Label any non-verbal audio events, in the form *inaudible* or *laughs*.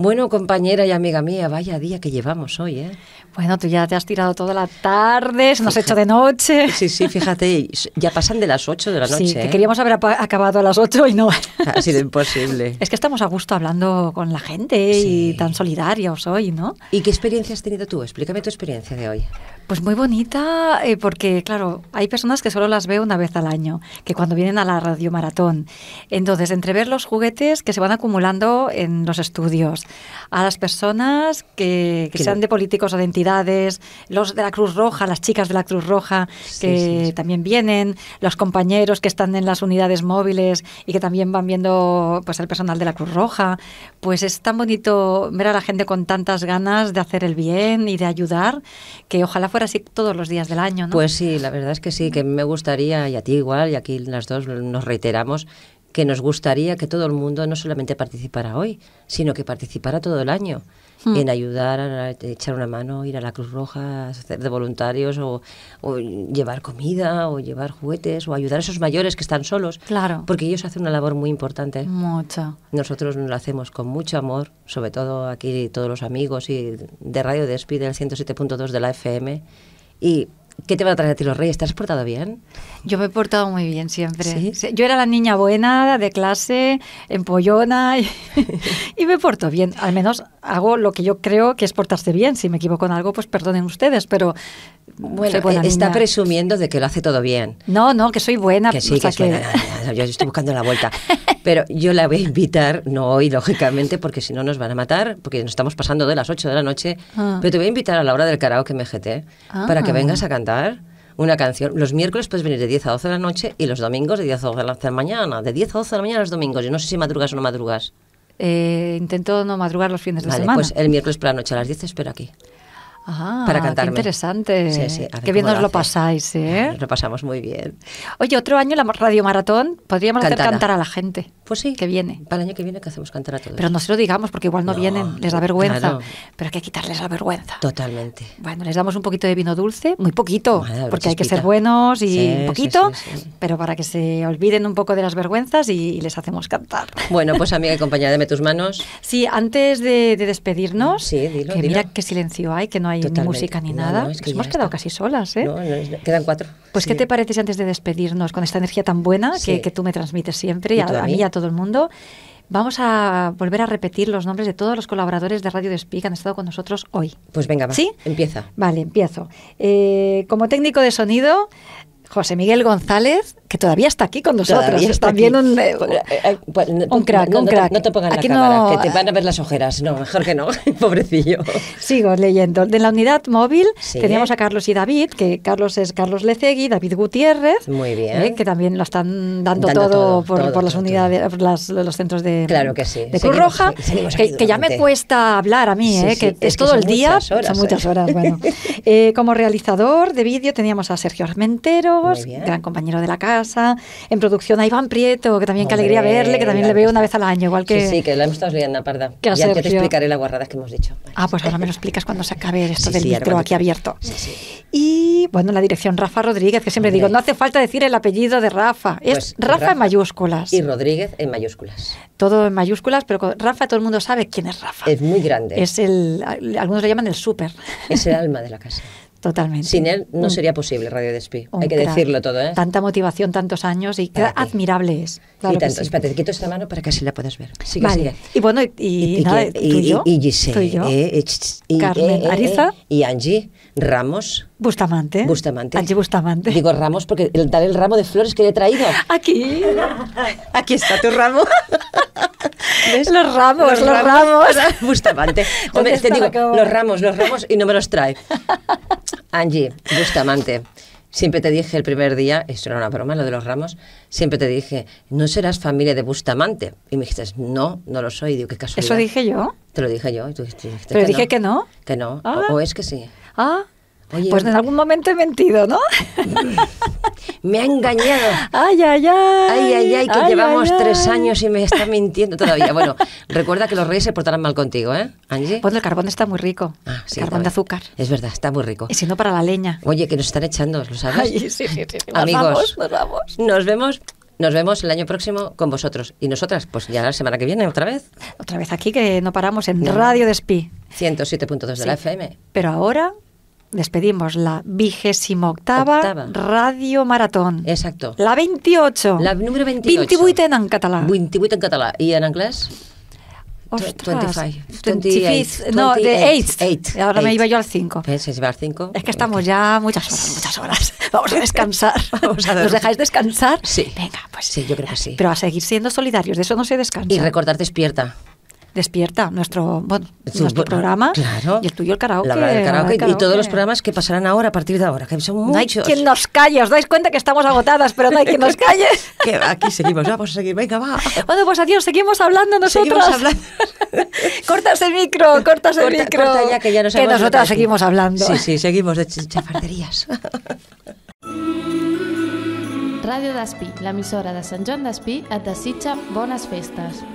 Bueno, compañera y amiga mía, vaya día que llevamos hoy, ¿eh? Bueno, tú ya te has tirado toda la tarde, se nos ha hecho de noche. *laughs* Sí, sí, fíjate, ya pasan de las 8 de la noche. Sí, que ¿eh? queríamos haber acabado a las 8 y no. Ha sido imposible. *laughs* Es que estamos a gusto hablando con la gente y tan solidarios hoy, ¿no? ¿Y qué experiencia has tenido tú? Explícame tu experiencia de hoy. Pues muy bonita, eh, porque claro, hay personas que solo las veo una vez al año, que cuando vienen a la radio maratón. Entonces, entre ver los juguetes que se van acumulando en los estudios, a las personas que, que sean de políticos o de entidades, los de la Cruz Roja, las chicas de la Cruz Roja que también vienen, los compañeros que están en las unidades móviles y que también van viendo pues el personal de la Cruz Roja. Pues es tan bonito ver a la gente con tantas ganas de hacer el bien y de ayudar, que ojalá fuera así todos los días del año. Pues sí, la verdad es que sí, que me gustaría, y a ti igual, y aquí las dos nos reiteramos, que nos gustaría que todo el mundo no solamente participara hoy, sino que participara todo el año hmm. en ayudar, a echar una mano, ir a la Cruz Roja, hacer de voluntarios o, llevar comida o llevar juguetes o ayudar a esos mayores que están solos. Claro. Porque ellos hacen una labor muy importante. Mucha. Nosotros lo hacemos con mucho amor, sobre todo aquí todos los amigos y de Radio Despide el 107.2 de la FM y ¿Qué te van a traer a ti los reyes? ¿Te has portado bien? Yo me he portado muy bien siempre. Yo era la niña buena, de clase, empollona, y, *laughs* y, me porto bien. Al menos hago lo que yo creo que es portarse bien. Si me equivoco en algo, pues perdonen ustedes, pero... Bueno, está presumiendo de que lo hace todo bien. No, no, que soy buena. Que sí, yo estoy buscando la vuelta. Pero yo la voy a invitar, no hoy, lógicamente, porque si no nos van a matar, porque nos estamos pasando de las 8 de la noche. Ah. Pero te voy a invitar a la hora del karaoke MGT ¿eh? ah. para que vengas a cantar una canción. Los miércoles puedes venir de 10 a 12 de la noche y los domingos de 10 a 12 de la mañana. De 10 a 12 de la mañana los domingos. Yo no sé si madrugas o no madrugas. Eh, intento no madrugar los fines de semana. Pues el miércoles por la noche a las 10 espero aquí. Ah, para cantarme. Qué interesante. Sí, qué bien nos lo, pasáis, ¿eh? lo pasamos muy bien. Oye, otro año la Radio Maratón, podríamos hacer cantar a la gente. Pues sí. Que viene. Para el año que viene que hacemos cantar a todos. Pero no se lo digamos porque igual no, vienen, les da vergüenza. Pero hay que quitarles la vergüenza. Totalmente. Bueno, les damos un poquito de vino dulce, muy poquito, pues porque hay que ser buenos y un poquito, pero para que se olviden un poco de las vergüenzas y, les hacemos cantar. Bueno, pues amiga y compañera, dame tus manos. Sí, antes de, despedirnos, que mira qué silencio hay, que no hay música ni nada. Nos hemos quedado casi solas, ¿eh? quedan cuatro. Pues, ¿qué te parece antes de despedirnos, con esta energía tan buena que, tú me transmites siempre y, a, mí y a todos? todo el mundo. Vamos a volver a repetir los nombres de todos los colaboradores de Radio Despí que han estado con nosotros hoy. Pues venga, va. ¿Sí? Empieza. Vale, empiezo. Eh, como técnico de sonido, José Miguel González, que todavía está aquí con nosotros. un, crack, no, te, pongan la cámara, no... que te van a ver las ojeras. No, mejor que no, *laughs* pobrecillo. Sigo leyendo. De la unidad móvil teníamos a Carlos y David, que Carlos es Carlos Lecegui, David Gutiérrez. Muy bien. Eh, que también lo están dando, todo, por, las unidades, los centros de, claro que de Cruz Roja, que, ya me cuesta hablar a mí, eh, que es, todo el día, son muchas ¿eh? horas. Bueno. *laughs* como realizador de vídeo teníamos a Sergio Armenteros, gran compañero de la casa en producción a Iván Prieto, que también qué alegría verle, que también le veo una vez al año, igual que... Sí, sí, que lo hemos estado liando, parda. Ya te explicaré las guarradas que hemos dicho. Ah, pues ahora me lo explicas cuando se acabe esto del sí, aquí abierto. y, bueno, la dirección Rafa Rodríguez, que siempre digo, no hace falta decir el apellido de Rafa, es pues, Rafa, en mayúsculas. Y Rodríguez en mayúsculas. Todo en mayúsculas, pero Rafa todo el mundo sabe quién es Rafa. Es muy grande. Es el, algunos lo llaman el súper. Es el *laughs* alma de la casa. Totalmente. Sin él no mm. sería posible Radio Despí. Hay que decirlo todo, ¿eh? Tanta motivación, tantos años y qué admirable es. Claro Espérate, te quito esta mano para que así la puedas ver. vale. Y bueno, y, tú y yo. Eh, eh, y, Carmen eh, Ariza. y Angie Ramos. Bustamante. Bustamante. Angie Bustamante. Digo Ramos porque el, el ramo de flores que le he traído. Aquí. *laughs* Aquí está tu ramo. *laughs* Los ramos, los, ramos. *laughs* Bustamante. Hombre, te digo, los ramos, los ramos y no me los trae. Angie Bustamante. Siempre te dije el primer día, esto era una broma, lo de los ramos, siempre te dije, no serás familia de Bustamante. Y me dijiste, no, no lo soy. digo, qué casualidad. ¿Eso dije yo? Te lo dije yo. Y tú dijiste, ¿Pero dije que no? Que no. Ah. O, es que sí. Ah, Oye, pues en algún momento he mentido, ¿no? *laughs* me ha engañado. Ay, ay, ay. Ay, ay, ay, que llevamos tres años y me está mintiendo todavía. Bueno, *laughs* recuerda que los reyes se portarán mal contigo, ¿eh, Angie? Bueno, pues el carbón está muy rico. Ah, sí. Carbón de azúcar. Es verdad, está muy rico. Y si no, para la leña. Oye, que nos están echando, ¿lo sabes? Ay, sí, sí, sí. Amigos, vamos, nos vamos. Nos vemos nos vemos el año próximo con vosotros. Y nosotras, pues ya la semana que viene, otra vez. Otra vez aquí, que no paramos en Radio Despí. 107.2 de la FM. Pero ahora despedimos la vigésimo octava Radio Maratón. Exacto. La 28. La número 28. 28 en catalán. 28 en catalán. ¿Y en inglés? Ostras, 25, 28, no, de 8. ahora me iba yo al 5. ¿Ves? Pues se al 5. Es que estamos ya muchas horas, muchas horas. *laughs* Vamos a descansar. *laughs* Vamos ¿Nos dejáis descansar? Sí. Venga, pues sí, yo creo que sí. Pero a seguir siendo solidarios, de eso no se descansa. Y recordar despierta despierta, nuestro, programa y el tuyo el karaoke, y todos los programas que pasarán ahora a partir de ahora, que muchos. hay nos calle, os dais cuenta que estamos agotadas, pero no hay quien nos *laughs* calle. aquí seguimos, vamos a seguir, venga, va. Bueno, pues adiós, seguimos hablando nosotros. Seguimos hablando. *laughs* cortas el micro, cortas el micro. que nosotras seguimos hablando. Sí, sí, seguimos de chafarderías. *laughs* Daspi la emisora de Sant Joan d'Espí, et desitja bonas festes.